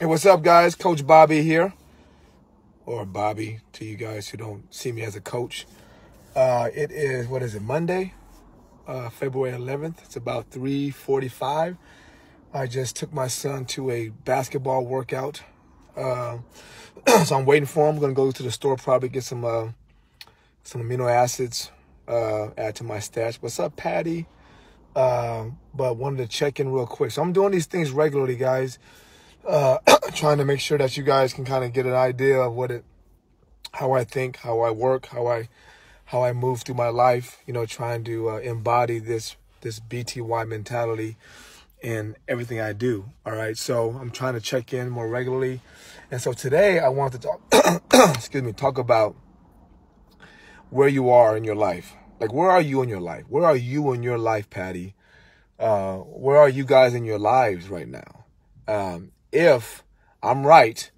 Hey, what's up, guys? Coach Bobby here, or Bobby to you guys who don't see me as a coach. Uh, it is what is it? Monday, uh, February 11th. It's about 3:45. I just took my son to a basketball workout, uh, so I'm waiting for him. I'm gonna go to the store probably get some uh, some amino acids uh, add to my stash. What's up, Patty? Um, but wanted to check in real quick. So I'm doing these things regularly, guys uh, trying to make sure that you guys can kind of get an idea of what it, how I think, how I work, how I, how I move through my life. You know, trying to uh, embody this this BTY mentality in everything I do. All right, so I'm trying to check in more regularly, and so today I want to talk, excuse me, talk about where you are in your life. Like, where are you in your life? Where are you in your life, Patty? Uh, where are you guys in your lives right now? Um, if I'm right,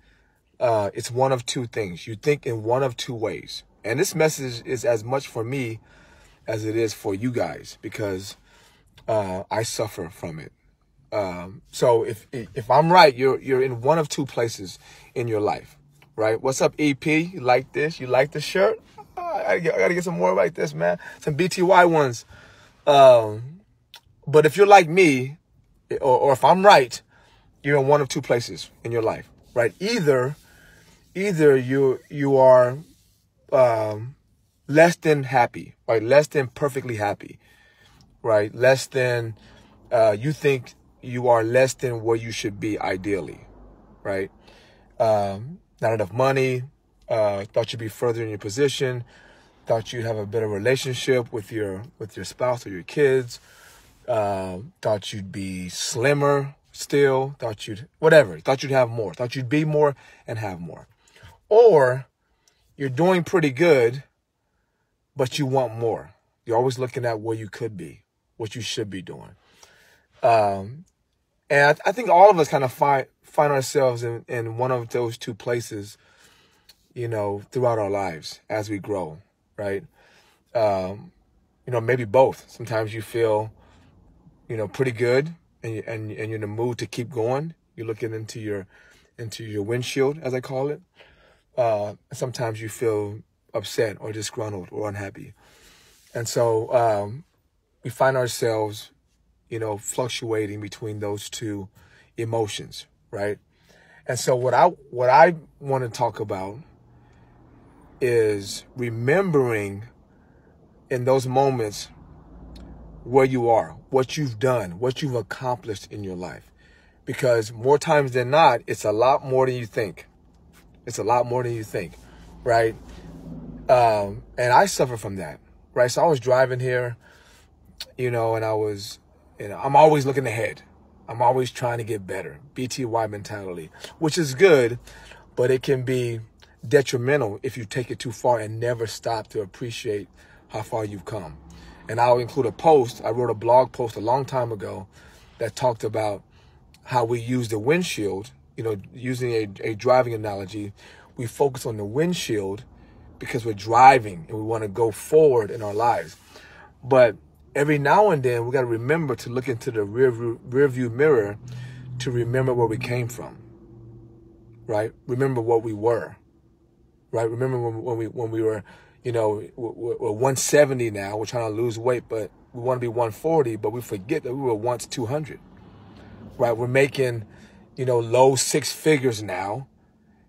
uh, it's one of two things. You think in one of two ways. And this message is as much for me as it is for you guys because uh, I suffer from it. Um, so if if I'm right, you're you're in one of two places in your life, right? What's up, EP? You like this? You like the shirt? Ah, I, gotta get, some more like this, man. Some BTY ones. Um, but if you're like me, or, or if I'm right, you're in one of two places in your life, right? Either, either you you are um, less than happy, right? Less than perfectly happy, right? Less than uh, you think you are less than where you should be ideally, right? Um, not enough money. Uh, thought you'd be further in your position. Thought you'd have a better relationship with your with your spouse or your kids. Uh, thought you'd be slimmer, still thought you'd whatever thought you'd have more thought you'd be more and have more or you're doing pretty good but you want more you're always looking at where you could be what you should be doing um, and I, th- I, think all of us kind of find find ourselves in, in one of those two places you know throughout our lives as we grow right um, you know maybe both sometimes you feel you know pretty good and, you, and, and you're in the mood to keep going, you're looking into your into your windshield, as I call it. Uh, sometimes you feel upset or disgruntled or unhappy, and so um, we find ourselves, you know, fluctuating between those two emotions, right? And so what I what I want to talk about is remembering in those moments where you are, what you've done, what you've accomplished in your life. Because more times than not, it's a lot more than you think. It's a lot more than you think, right? Um, and I suffer from that, right? So I was driving here, you know, and I was, you know, I'm always looking ahead. I'm always trying to get better. BTY mentality, which is good, but it can be detrimental if you take it too far and never stop to appreciate how far you've come. And I'll include a post. I wrote a blog post a long time ago that talked about how we use the windshield, you know, using a, a driving analogy. We focus on the windshield because we're driving and we want to go forward in our lives. But every now and then, we got to remember to look into the rear view, rear view mirror to remember where we came from, right? Remember what we were, right? Remember when, when we when we were you know, we're, we're 170 now. We're trying to lose weight, but we want to be 140, but we forget that we were once 200, right? We're making, you know, low six figures now,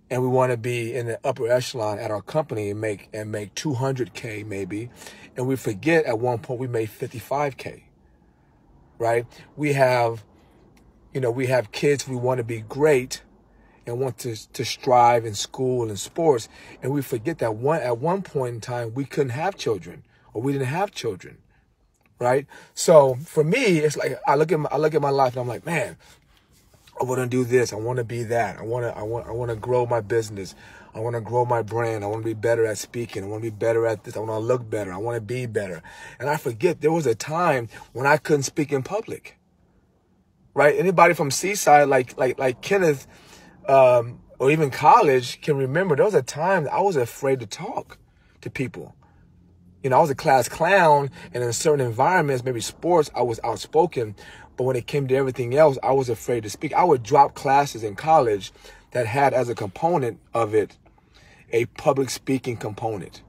and we want to be in the upper echelon at our company and make and make 200k maybe, and we forget at one point we made 55k, right? We have, you know, we have kids. We want to be great, and want to, to strive in school and sports. And we forget that one at one point in time, we couldn't have children or we didn't have children. Right. So for me, it's like I look at my, I look at my life and I'm like, man, I want to do this. I want to be that. I want to, I want, I want to grow my business. I want to grow my brand. I want to be better at speaking. I want to be better at this. I want to look better. I want to be better. And I forget there was a time when I couldn't speak in public. Right. Anybody from Seaside, like, like, like Kenneth, um, or even college can remember there was a time I was afraid to talk to people. You know, I was a class clown, and in certain environments, maybe sports, I was outspoken. But when it came to everything else, I was afraid to speak. I would drop classes in college that had as a component of it a public speaking component,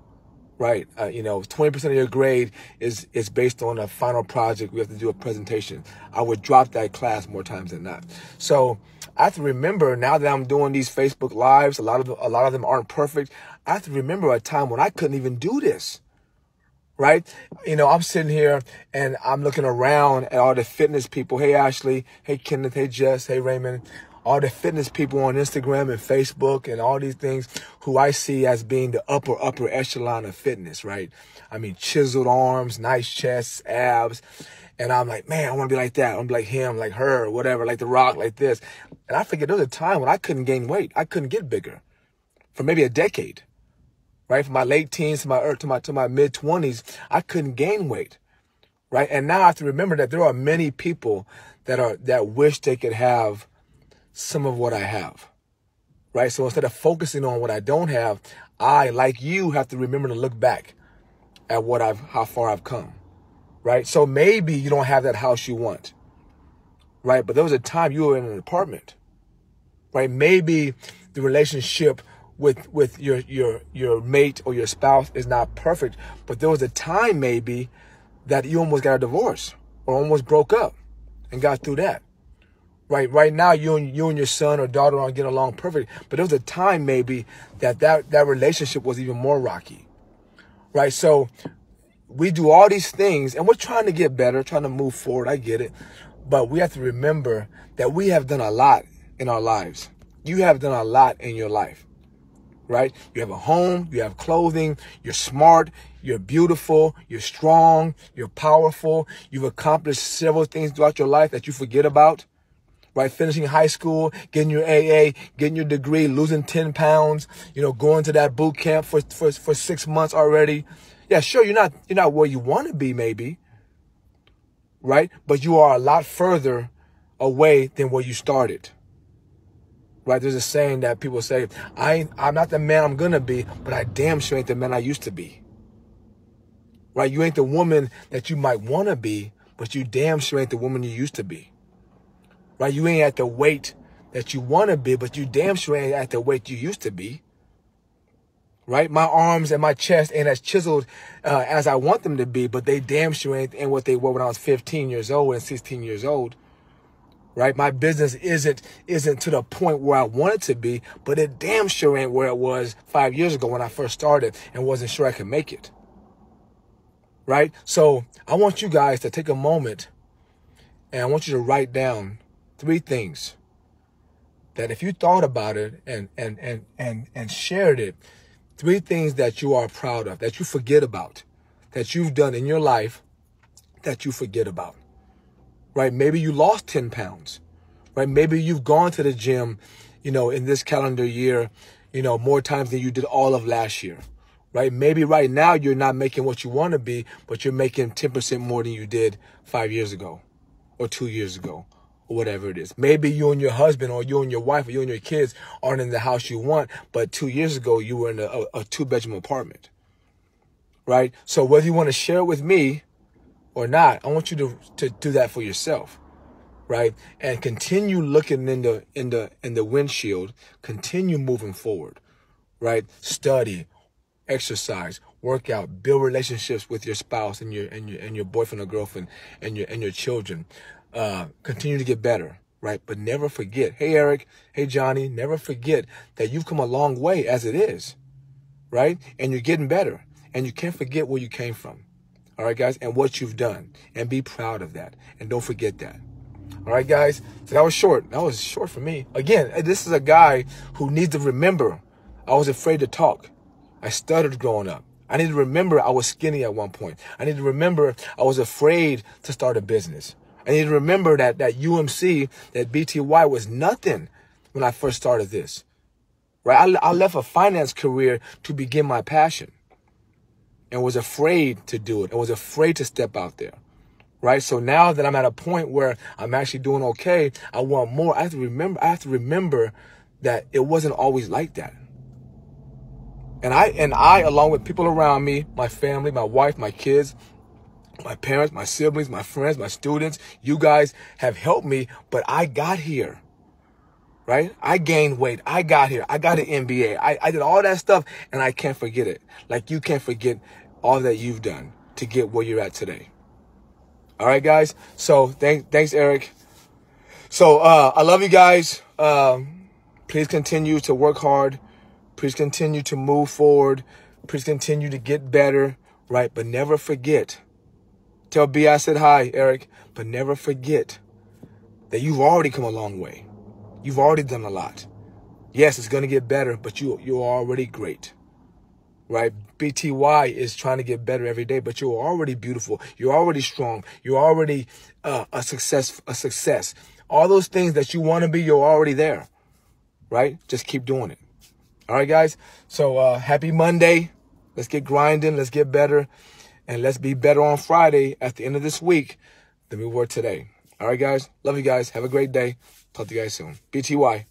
right? Uh, you know, 20% of your grade is, is based on a final project. We have to do a presentation. I would drop that class more times than not. So I have to remember now that I'm doing these Facebook lives, a lot of a lot of them aren't perfect. I have to remember a time when I couldn't even do this. Right? You know, I'm sitting here and I'm looking around at all the fitness people. Hey Ashley, hey Kenneth, hey Jess, hey Raymond all the fitness people on Instagram and Facebook and all these things who I see as being the upper, upper echelon of fitness, right? I mean, chiseled arms, nice chests, abs. And I'm like, man, I want to be like that. I'm like him, like her, whatever, like The Rock, like this. And I forget there was a time when I couldn't gain weight. I couldn't get bigger for maybe a decade, right? From my late teens to my, er, to my, to my mid twenties, I couldn't gain weight right? And now I have to remember that there are many people that are that wish they could have some of what I have. Right? So instead of focusing on what I don't have, I, like you, have to remember to look back at what I've how far I've come. Right? So maybe you don't have that house you want. Right? But there was a time you were in an apartment. Right? Maybe the relationship with with your your your mate or your spouse is not perfect, but there was a time maybe that you almost got a divorce or almost broke up and got through that right right now you and you and your son or daughter aren't getting along perfect but there was a time maybe that that, that relationship was even more rocky right so we do all these things and we're trying to get better trying to move forward i get it but we have to remember that we have done a lot in our lives you have done a lot in your life right you have a home you have clothing you're smart you're beautiful you're strong you're powerful you've accomplished several things throughout your life that you forget about right? Finishing high school, getting your AA, getting your degree, losing 10 pounds, you know, going to that boot camp for, for, for six months already. Yeah, sure. You're not, you're not where you want to be maybe, right? But you are a lot further away than where you started. Right, there's a saying that people say, I I'm not the man I'm gonna be, but I damn sure ain't the man I used to be right? You ain't the woman that you might want to be, but you damn sure ain't the woman you used to be right? You ain't at the weight that you want to be, but you damn sure ain't at the weight you used to be, right? My arms and my chest ain't as chiseled uh, as I want them to be, but they damn sure ain't, ain't what they were when I was 15 years old and 16 years old, right? My business isn't isn't to the point where I want it to be, but it damn sure ain't where it was five years ago when I first started and wasn't sure I could make it, right? So I want you guys to take a moment and I want you to write down three things that if you thought about it and and and and and shared it, three things that you are proud of, that you forget about, that you've done in your life that you forget about. Right? Maybe you lost 10 pounds. Right? Maybe you've gone to the gym, you know, in this calendar year, you know, more times than you did all of last year. Right? Maybe right now you're not making what you want to be, but you're making 10% more than you did 5 years ago or 2 years ago whatever it is. Maybe you and your husband or you and your wife or you and your kids aren't in the house you want, but two years ago you were in a, a two bedroom apartment, right? So whether you want to share it with me or not, I want you to, to do that for yourself, right? And continue looking in the, in the, in the windshield, continue moving forward, right? Study, exercise, work out, build relationships with your spouse and your, and your, and your boyfriend or girlfriend and your, and your children uh, continue to get better, right? But never forget, hey, Eric, hey, Johnny, never forget that you've come a long way as it is, right? And you're getting better. And you can't forget where you came from, all right, guys, and what you've done. And be proud of that. And don't forget that. All right, guys. So that was short. That was short for me. Again, uh, this is a guy who needs to remember I was afraid to talk. I stuttered growing up. I need to remember I was skinny at one point. I need to remember I was afraid to start a business. I need to remember that that UMC, that BTY was nothing when I first started this. Right? I, I left a finance career to begin my passion and was afraid to do it I was afraid to step out there. Right. So now that I'm at a point where I'm actually doing okay, I want more. I have to remember, I have to remember that it wasn't always like that. And I, and I, along with people around me, my family, my wife, my kids, my parents, my siblings, my friends, my students, you guys have helped me, but I got here. Right? I gained weight. I got here. I got an MBA. I, I did all that stuff and I can't forget it. Like you can't forget all that you've done to get where you're at today. All right, guys. So thanks, thanks, Eric. So uh, I love you guys. Um, please continue to work hard. Please continue to move forward. Please continue to get better. Right? But never forget Tell B I said hi, Eric. But never forget that you've already come a long way. You've already done a lot. Yes, it's going to get better, but you, you're already great, right? BTY is trying to get better every day, but you're already beautiful. You're already strong. You're already uh, a success, a success. All those things that you want to be, you're already there, right? Just keep doing it. All right, guys. So, uh, happy Monday. Let's get grinding. Let's get better. And let's be better on Friday at the end of this week than we were today. All right, guys. Love you guys. Have a great day. Talk to you guys soon. BTY.